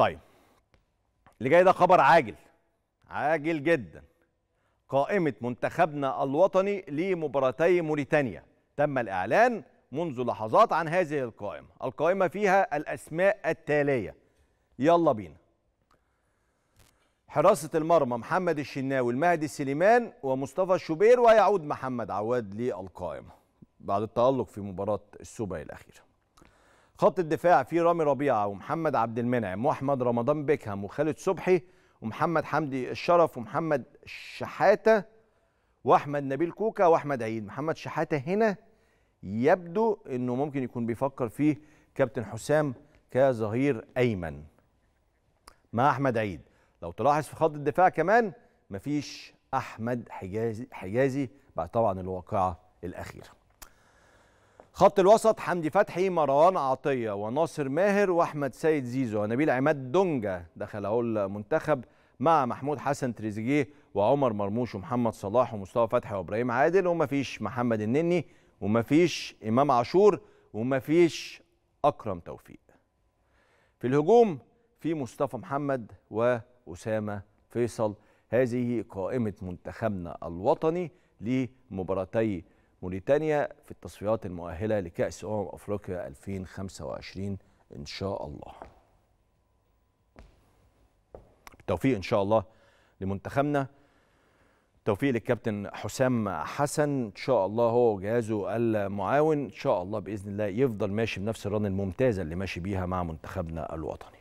طيب اللي جاي ده خبر عاجل عاجل جدا قائمة منتخبنا الوطني لمباراتي موريتانيا تم الإعلان منذ لحظات عن هذه القائمة القائمة فيها الأسماء التالية يلا بينا حراسة المرمى محمد الشناوي المهدي سليمان ومصطفى الشوبير ويعود محمد عواد للقائمة بعد التألق في مباراة السوبر الأخيرة خط الدفاع فيه رامي ربيعه ومحمد عبد المنعم واحمد رمضان بيكهام وخالد صبحي ومحمد حمدي الشرف ومحمد شحاته واحمد نبيل كوكا واحمد عيد محمد شحاته هنا يبدو انه ممكن يكون بيفكر فيه كابتن حسام كظهير ايمن مع احمد عيد لو تلاحظ في خط الدفاع كمان مفيش احمد حجازي حجازي بعد طبعا الواقعه الاخيره خط الوسط حمدي فتحي مروان عطيه وناصر ماهر واحمد سيد زيزو ونبيل عماد دونجا دخل اهو المنتخب مع محمود حسن تريزيجيه وعمر مرموش ومحمد صلاح ومصطفى فتحي وابراهيم عادل ومفيش محمد النني ومفيش امام عاشور ومفيش اكرم توفيق في الهجوم في مصطفى محمد واسامه فيصل هذه قائمه منتخبنا الوطني لمباراتي موريتانيا في التصفيات المؤهله لكاس امم افريقيا 2025 ان شاء الله. بالتوفيق ان شاء الله لمنتخبنا توفيق للكابتن حسام حسن ان شاء الله هو وجهازه المعاون ان شاء الله باذن الله يفضل ماشي بنفس الرن الممتازه اللي ماشي بيها مع منتخبنا الوطني